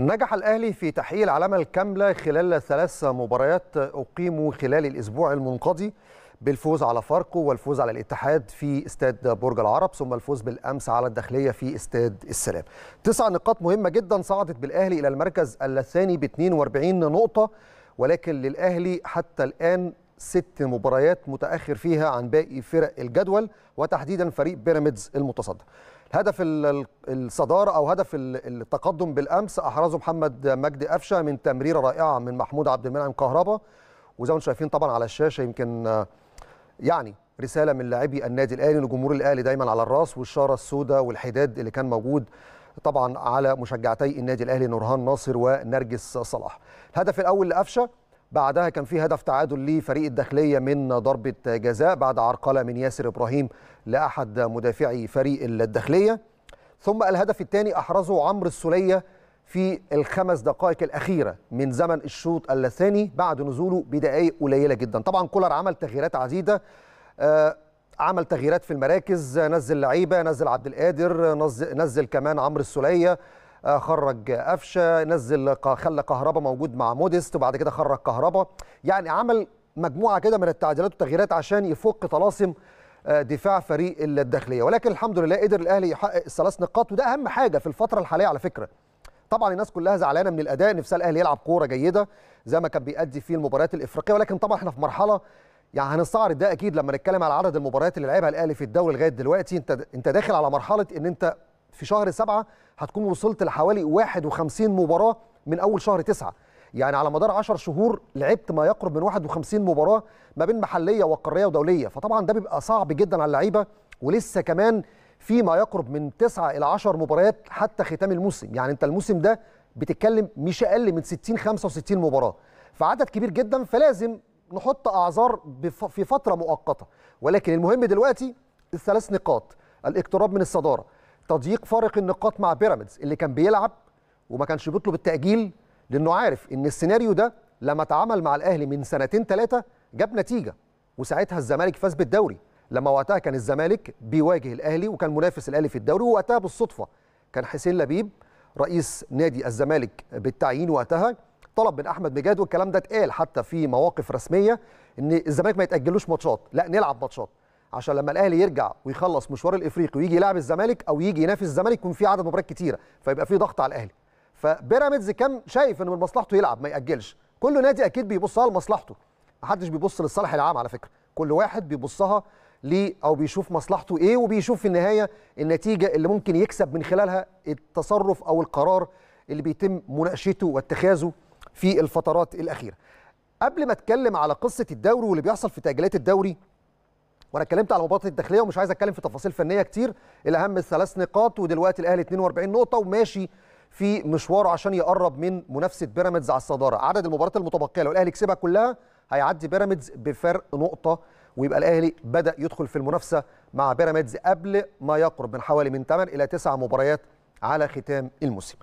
نجح الأهلي في تحقيق العلامة الكاملة خلال ثلاث مباريات أقيموا خلال الأسبوع المنقضي بالفوز على فاركو والفوز على الاتحاد في استاد برج العرب ثم الفوز بالامس على الداخليه في استاد السلام. تسع نقاط مهمه جدا صعدت بالاهلي الى المركز الثاني ب 42 نقطه ولكن للاهلي حتى الان ست مباريات متاخر فيها عن باقي فرق الجدول وتحديدا فريق بيراميدز المتصدر. هدف الصدارة أو هدف التقدم بالأمس أحرزه محمد مجدي قفشة من تمريرة رائعة من محمود عبد المنعم كهربا وزي ما انتم شايفين طبعا على الشاشة يمكن يعني رسالة من لاعبي النادي الأهلي لجمهور الأهلي دايما على الراس والشارة السوداء والحداد اللي كان موجود طبعا على مشجعتي النادي الأهلي نورهان ناصر ونرجس صلاح الهدف الأول لقفشة بعدها كان في هدف تعادل لفريق الداخلية من ضربة جزاء بعد عرقلة من ياسر إبراهيم لأحد مدافعي فريق الداخلية ثم الهدف الثاني أحرزه عمرو السولية في الخمس دقائق الأخيرة من زمن الشوط الثاني بعد نزوله بدقائق قليلة جدا طبعا كولر عمل تغييرات عديدة آه، عمل تغييرات في المراكز نزل لعيبه نزل عبد القادر نزل كمان عمرو السوليه خرج قفشه نزل خلى كهربا موجود مع موديست وبعد كده خرج كهربا يعني عمل مجموعه كده من التعديلات والتغييرات عشان يفك طلاسم آه، دفاع فريق الداخليه ولكن الحمد لله قدر الاهلي يحقق الثلاث نقاط وده اهم حاجه في الفتره الحاليه على فكره طبعا الناس كلها زعلانه من الاداء نفسها الاهلي يلعب كوره جيده زي ما كان بيأدي في المباريات الافريقيه ولكن طبعا احنا في مرحله يعني هنستعرض ده اكيد لما نتكلم على عدد المباريات اللي لعبها الاهلي في الدوري لغايه دلوقتي انت انت داخل على مرحله ان انت في شهر سبعة هتكون وصلت لحوالي 51 مباراة من أول شهر تسعة يعني على مدار 10 شهور لعبت ما يقرب من 51 مباراة ما بين محلية وقارية ودولية فطبعا ده بيبقى صعب جدا على اللعيبة ولسه كمان في ما يقرب من 9 إلى 10 مباريات حتى ختام الموسم يعني أنت الموسم ده بتتكلم مش أقل من 60 65 مباراة فعدد كبير جدا فلازم نحط أعذار في فترة مؤقتة ولكن المهم دلوقتي الثلاث نقاط الاقتراب من الصدارة تضييق فارق النقاط مع بيراميدز اللي كان بيلعب وما كانش بيطلب التأجيل لأنه عارف إن السيناريو ده لما اتعمل مع الأهلي من سنتين ثلاثة جاب نتيجة وساعتها الزمالك فاز بالدوري لما وقتها كان الزمالك بيواجه الأهلي وكان منافس الأهلي في الدوري ووقتها بالصدفة كان حسين لبيب رئيس نادي الزمالك بالتعيين وقتها طلب من احمد مجاد والكلام ده اتقال حتى في مواقف رسميه ان الزمالك ما يتاجلوش ماتشات لا نلعب ماتشات عشان لما الاهلي يرجع ويخلص مشوار الافريقي ويجي يلعب الزمالك او يجي ينافس الزمالك يكون في عدد مباريات كتيره فيبقى في ضغط على الاهلي فبيراميدز كان شايف انه من مصلحته يلعب ما ياجلش كل نادي اكيد بيبصها لمصلحته محدش بيبص للصالح العام على فكره كل واحد بيبصها لي او بيشوف مصلحته ايه وبيشوف في النهايه النتيجه اللي ممكن يكسب من خلالها التصرف او القرار اللي بيتم مناقشته واتخاذه في الفترات الاخيره قبل ما اتكلم على قصه الدوري واللي بيحصل في تاجيلات الدوري وانا اتكلمت على مباراه الداخليه ومش عايز اتكلم في تفاصيل فنيه كتير الاهم الثلاث نقاط ودلوقتي الاهلي 42 نقطه وماشي في مشواره عشان يقرب من منافسه بيراميدز على الصداره عدد المباريات المتبقيه لو الاهلي كسبها كلها هيعدي بيراميدز بفرق نقطه ويبقى الاهلي بدا يدخل في المنافسه مع بيراميدز قبل ما يقرب من حوالي من 8 الى 9 مباريات على ختام الموسم